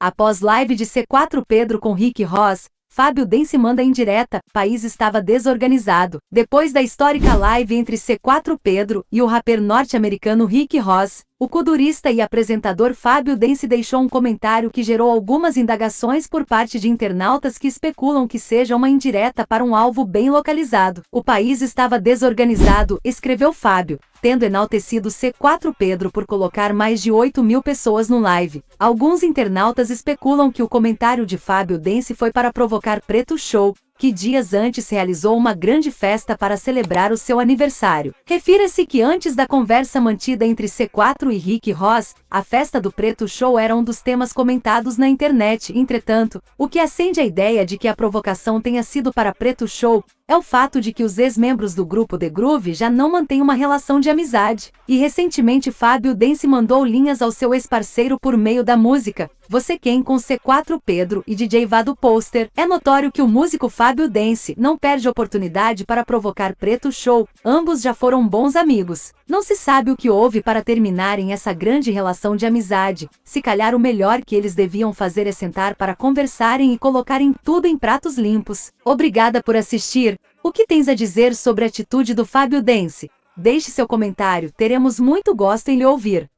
Após live de C4 Pedro com Rick Ross, Fábio Dense manda direta, país estava desorganizado. Depois da histórica live entre C4 Pedro e o rapper norte-americano Rick Ross, o codurista e apresentador Fábio Dense deixou um comentário que gerou algumas indagações por parte de internautas que especulam que seja uma indireta para um alvo bem localizado. O país estava desorganizado, escreveu Fábio, tendo enaltecido C4 Pedro por colocar mais de 8 mil pessoas no live. Alguns internautas especulam que o comentário de Fábio Dense foi para provocar Preto Show, que dias antes realizou uma grande festa para celebrar o seu aniversário. Refira-se que antes da conversa mantida entre C4 e Rick Ross, a festa do Preto Show era um dos temas comentados na internet. Entretanto, o que acende a ideia de que a provocação tenha sido para Preto Show é o fato de que os ex-membros do grupo The Groove já não mantêm uma relação de amizade. E recentemente Fábio Dense mandou linhas ao seu ex-parceiro por meio da música, você quem com C4 Pedro e DJ Vado Poster, é notório que o músico Fábio Dense não perde oportunidade para provocar Preto Show, ambos já foram bons amigos. Não se sabe o que houve para terminarem essa grande relação de amizade, se calhar o melhor que eles deviam fazer é sentar para conversarem e colocarem tudo em pratos limpos. Obrigada por assistir, o que tens a dizer sobre a atitude do Fábio Dense? Deixe seu comentário, teremos muito gosto em lhe ouvir.